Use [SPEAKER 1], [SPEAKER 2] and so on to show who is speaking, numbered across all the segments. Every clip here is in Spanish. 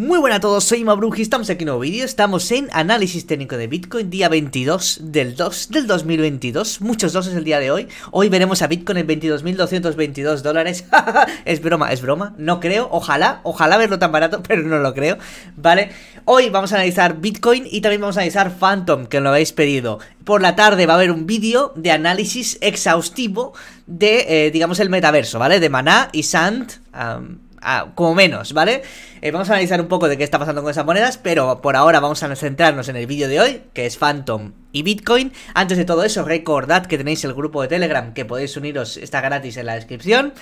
[SPEAKER 1] Muy buenas a todos, soy Mabruji, estamos aquí en un nuevo vídeo, estamos en análisis técnico de Bitcoin, día 22 del 2 del 2022, muchos dos es el día de hoy, hoy veremos a Bitcoin en 22.222 dólares, es broma, es broma, no creo, ojalá, ojalá verlo tan barato, pero no lo creo, ¿vale? Hoy vamos a analizar Bitcoin y también vamos a analizar Phantom, que lo habéis pedido, por la tarde va a haber un vídeo de análisis exhaustivo de, eh, digamos, el metaverso, ¿vale? De Maná y Sand como menos, ¿vale? Eh, vamos a analizar un poco de qué está pasando con esas monedas, pero por ahora vamos a centrarnos en el vídeo de hoy, que es Phantom y Bitcoin. Antes de todo eso, recordad que tenéis el grupo de Telegram, que podéis uniros, está gratis en la descripción.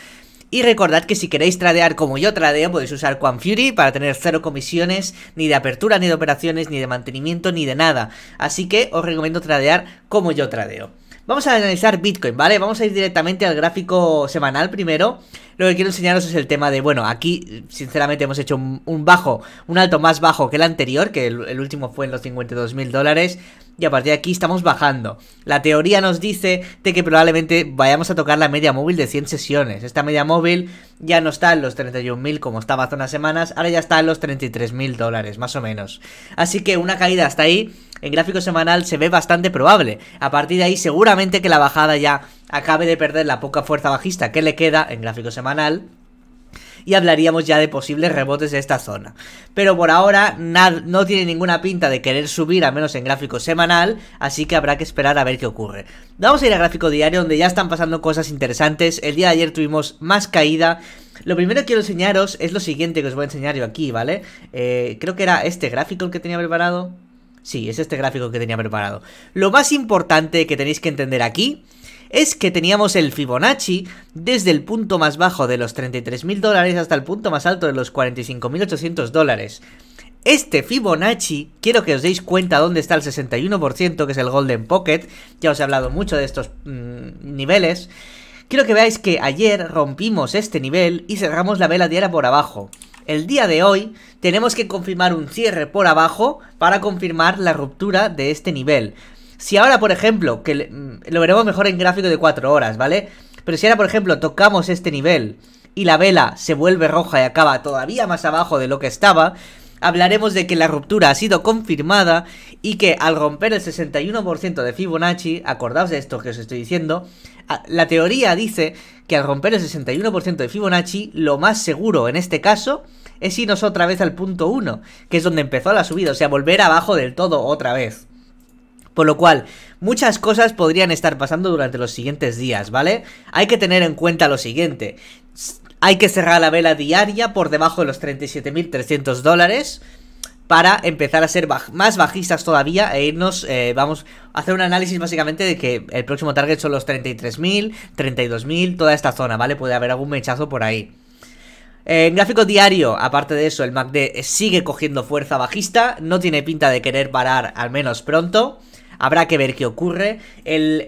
[SPEAKER 1] Y recordad que si queréis tradear como yo tradeo, podéis usar Quan para tener cero comisiones, ni de apertura, ni de operaciones, ni de mantenimiento, ni de nada. Así que os recomiendo tradear como yo tradeo. Vamos a analizar Bitcoin, ¿vale? Vamos a ir directamente al gráfico semanal primero. Lo que quiero enseñaros es el tema de, bueno, aquí sinceramente hemos hecho un, bajo, un alto más bajo que el anterior, que el, el último fue en los 52 mil dólares y a partir de aquí estamos bajando. La teoría nos dice de que probablemente vayamos a tocar la media móvil de 100 sesiones. Esta media móvil ya no está en los 31.000 como estaba hace unas semanas, ahora ya está en los 33.000 dólares, más o menos. Así que una caída hasta ahí en gráfico semanal se ve bastante probable. A partir de ahí seguramente que la bajada ya acabe de perder la poca fuerza bajista que le queda en gráfico semanal y hablaríamos ya de posibles rebotes de esta zona. Pero por ahora no tiene ninguna pinta de querer subir, al menos en gráfico semanal, así que habrá que esperar a ver qué ocurre. Vamos a ir a gráfico diario donde ya están pasando cosas interesantes. El día de ayer tuvimos más caída. Lo primero que quiero enseñaros es lo siguiente que os voy a enseñar yo aquí, ¿vale? Eh, creo que era este gráfico el que tenía preparado. Sí, es este gráfico que tenía preparado. Lo más importante que tenéis que entender aquí es que teníamos el Fibonacci desde el punto más bajo de los 33.000 dólares hasta el punto más alto de los 45.800 dólares. Este Fibonacci, quiero que os deis cuenta dónde está el 61%, que es el Golden Pocket, ya os he hablado mucho de estos mm, niveles. Quiero que veáis que ayer rompimos este nivel y cerramos la vela diaria por abajo. El día de hoy tenemos que confirmar un cierre por abajo para confirmar la ruptura de este nivel. Si ahora, por ejemplo, que mm, lo veremos mejor en gráfico de 4 horas, ¿vale? Pero si ahora, por ejemplo, tocamos este nivel y la vela se vuelve roja y acaba todavía más abajo de lo que estaba, hablaremos de que la ruptura ha sido confirmada y que al romper el 61% de Fibonacci, acordaos de esto que os estoy diciendo, la teoría dice que al romper el 61% de Fibonacci, lo más seguro en este caso es irnos otra vez al punto 1, que es donde empezó la subida, o sea, volver abajo del todo otra vez. Por lo cual, muchas cosas podrían estar pasando durante los siguientes días, ¿vale? Hay que tener en cuenta lo siguiente. Hay que cerrar la vela diaria por debajo de los 37.300 dólares para empezar a ser más bajistas todavía e irnos, eh, vamos a hacer un análisis básicamente de que el próximo target son los 33.000, 32.000, toda esta zona, ¿vale? Puede haber algún mechazo por ahí. En gráfico diario, aparte de eso, el MACD sigue cogiendo fuerza bajista, no tiene pinta de querer parar al menos pronto. Habrá que ver qué ocurre. El,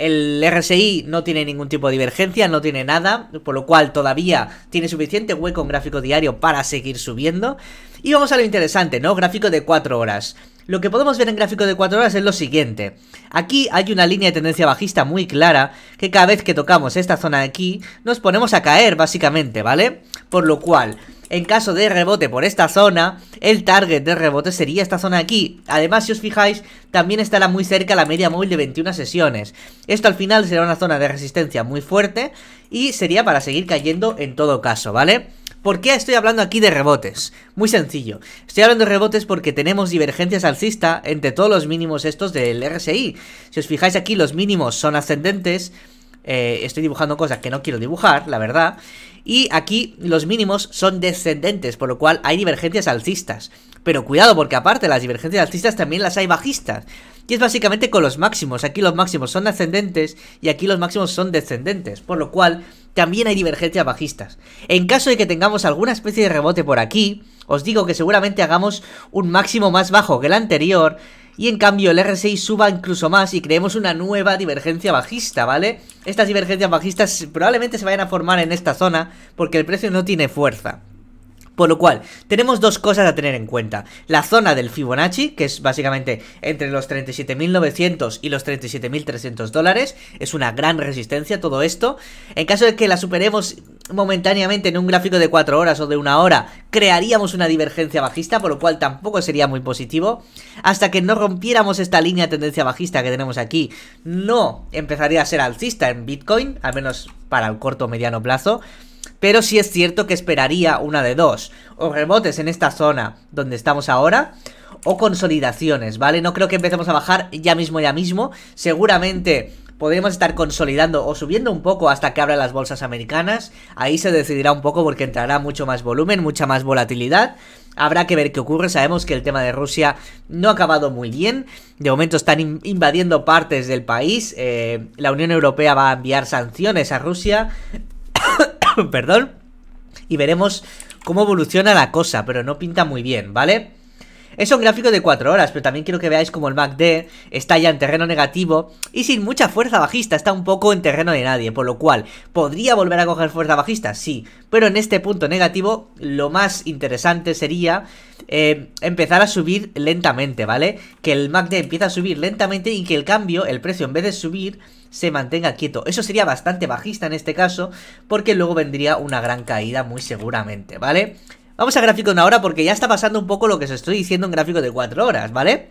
[SPEAKER 1] RSI no tiene ningún tipo de divergencia, no tiene nada, por lo cual todavía tiene suficiente hueco en gráfico diario para seguir subiendo. Y vamos a lo interesante, ¿no? Gráfico de 4 horas. Lo que podemos ver en gráfico de 4 horas es lo siguiente. Aquí hay una línea de tendencia bajista muy clara que cada vez que tocamos esta zona de aquí nos ponemos a caer básicamente, ¿vale? Por lo cual, en caso de rebote por esta zona, el target de rebote sería esta zona aquí. Además, si os fijáis, también estará muy cerca la media móvil de 21 sesiones. Esto al final será una zona de resistencia muy fuerte y sería para seguir cayendo en todo caso, ¿vale? ¿Por qué estoy hablando aquí de rebotes? Muy sencillo. Estoy hablando de rebotes porque tenemos divergencias alcista entre todos los mínimos estos del RSI. Si os fijáis aquí, los mínimos son ascendentes. Eh, estoy dibujando cosas que no quiero dibujar, la verdad y aquí los mínimos son descendentes, por lo cual hay divergencias alcistas. Pero cuidado, porque aparte las divergencias alcistas también las hay bajistas. Y es básicamente con los máximos. Aquí los máximos son ascendentes y aquí los máximos son descendentes. Por lo cual también hay divergencias bajistas. En caso de que tengamos alguna especie de rebote por aquí, os digo que seguramente hagamos un máximo más bajo que el anterior y en cambio el R6 suba incluso más y creemos una nueva divergencia bajista, ¿vale? Estas divergencias bajistas probablemente se vayan a formar en esta zona porque el precio no tiene fuerza. Por lo cual, tenemos dos cosas a tener en cuenta. La zona del Fibonacci, que es básicamente entre los 37.900 y los 37.300 dólares. Es una gran resistencia todo esto. En caso de que la superemos momentáneamente en un gráfico de 4 horas o de una hora, crearíamos una divergencia bajista, por lo cual tampoco sería muy positivo. Hasta que no rompiéramos esta línea de tendencia bajista que tenemos aquí, no empezaría a ser alcista en Bitcoin, al menos para el corto o mediano plazo. Pero sí es cierto que esperaría una de dos. O rebotes en esta zona donde estamos ahora. O consolidaciones, ¿vale? No creo que empecemos a bajar ya mismo, ya mismo. Seguramente podremos estar consolidando o subiendo un poco hasta que abran las bolsas americanas. Ahí se decidirá un poco porque entrará mucho más volumen, mucha más volatilidad. Habrá que ver qué ocurre. Sabemos que el tema de Rusia no ha acabado muy bien. De momento están invadiendo partes del país. Eh, la Unión Europea va a enviar sanciones a Rusia. Perdón. Y veremos cómo evoluciona la cosa, pero no pinta muy bien, ¿vale? Es un gráfico de 4 horas, pero también quiero que veáis como el MACD está ya en terreno negativo y sin mucha fuerza bajista, está un poco en terreno de nadie, por lo cual, ¿podría volver a coger fuerza bajista? Sí, pero en este punto negativo lo más interesante sería eh, empezar a subir lentamente, ¿vale? Que el MACD empiece a subir lentamente y que el cambio, el precio, en vez de subir, se mantenga quieto. Eso sería bastante bajista en este caso, porque luego vendría una gran caída muy seguramente, ¿vale? Vamos a gráfico de una hora porque ya está pasando un poco lo que os estoy diciendo en gráfico de 4 horas, ¿vale?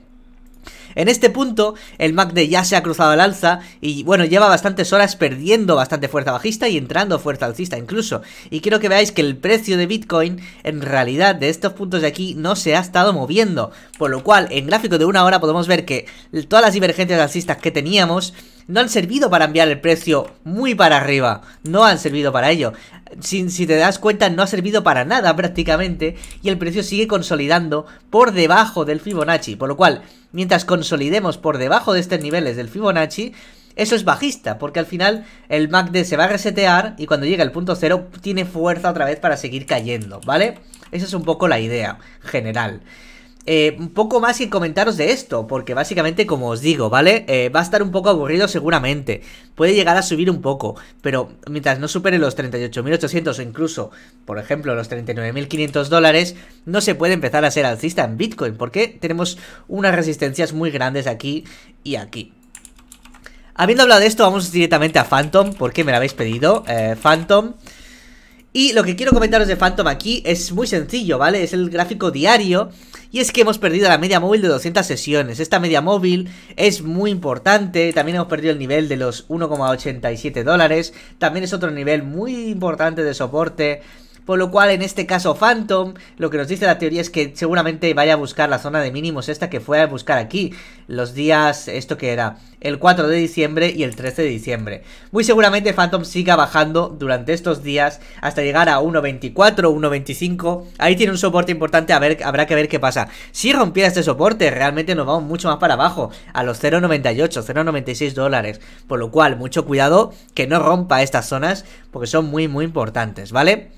[SPEAKER 1] En este punto, el MACD ya se ha cruzado al alza y bueno, lleva bastantes horas perdiendo bastante fuerza bajista y entrando fuerza alcista incluso. Y quiero que veáis que el precio de Bitcoin, en realidad, de estos puntos de aquí, no se ha estado moviendo. Por lo cual, en gráfico de una hora podemos ver que todas las divergencias alcistas que teníamos no han servido para enviar el precio muy para arriba. No han servido para ello. Si, te das cuenta, no ha servido para nada prácticamente. Y el precio sigue consolidando por debajo del Fibonacci. Por lo cual, mientras consolidemos por debajo de estos niveles del Fibonacci, eso es bajista, porque al final el MACD se va a resetear y cuando llega el punto cero tiene fuerza otra vez para seguir cayendo, ¿vale? Esa es un poco la idea general. Eh, un poco más que comentaros de esto, porque básicamente, como os digo, ¿vale? Eh, va a estar un poco aburrido seguramente, puede llegar a subir un poco, pero mientras no supere los 38.800 o incluso, por ejemplo, los 39.500 dólares, no se puede empezar a ser alcista en Bitcoin, porque tenemos unas resistencias muy grandes aquí y aquí. Habiendo hablado de esto, vamos directamente a Phantom, porque me lo habéis pedido. Eh, Phantom... Y lo que quiero comentaros de Phantom aquí es muy sencillo, ¿vale? Es el gráfico diario y es que hemos perdido la media móvil de 200 sesiones. Esta media móvil es muy importante, también hemos perdido el nivel de los 1,87 dólares, también es otro nivel muy importante de soporte por lo cual, en este caso, Phantom, lo que nos dice la teoría es que seguramente vaya a buscar la zona de mínimos esta que fue a buscar aquí. Los días, esto que era, el 4 de diciembre y el 13 de diciembre. Muy seguramente Phantom siga bajando durante estos días hasta llegar a 1.24, 1.25. Ahí tiene un soporte importante, a ver, habrá que ver qué pasa. Si rompiera este soporte, realmente nos vamos mucho más para abajo, a los 0.98, 0.96 dólares. Por lo cual, mucho cuidado que no rompa estas zonas porque son muy, muy importantes, ¿vale?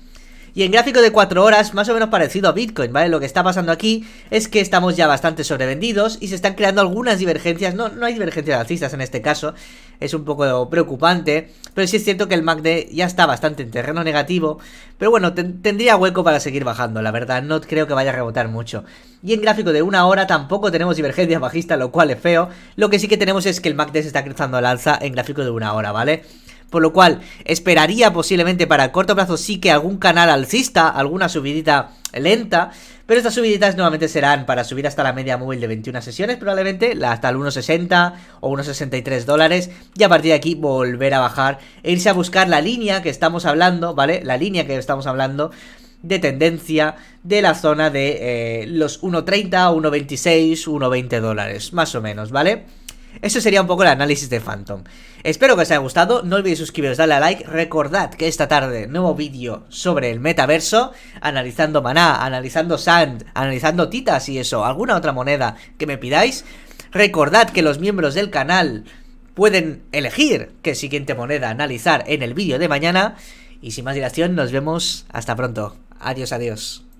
[SPEAKER 1] Y en gráfico de 4 horas, más o menos parecido a Bitcoin, ¿vale? Lo que está pasando aquí es que estamos ya bastante sobrevendidos y se están creando algunas divergencias. No, no hay divergencias alcistas en este caso, es un poco preocupante. Pero sí es cierto que el MACD ya está bastante en terreno negativo. Pero bueno, tendría hueco para seguir bajando, la verdad. No creo que vaya a rebotar mucho. Y en gráfico de una hora tampoco tenemos divergencias bajistas, lo cual es feo. Lo que sí que tenemos es que el MACD se está cruzando al alza en gráfico de una hora, ¿vale? Por lo cual, esperaría posiblemente para el corto plazo sí que algún canal alcista, alguna subidita lenta. Pero estas subiditas nuevamente serán para subir hasta la media móvil de 21 sesiones, probablemente, hasta el 1,60 o 1,63 dólares. Y a partir de aquí volver a bajar e irse a buscar la línea que estamos hablando, ¿vale? La línea que estamos hablando de tendencia de la zona de eh, los 1,30, 1,26, 1,20 dólares, más o menos, ¿vale? Eso sería un poco el análisis de Phantom. Espero que os haya gustado, no olvidéis suscribiros, darle a like, recordad que esta tarde nuevo vídeo sobre el metaverso, analizando maná, analizando sand, analizando titas y eso, alguna otra moneda que me pidáis. Recordad que los miembros del canal pueden elegir qué siguiente moneda analizar en el vídeo de mañana. Y sin más dilación, nos vemos hasta pronto. Adiós, adiós.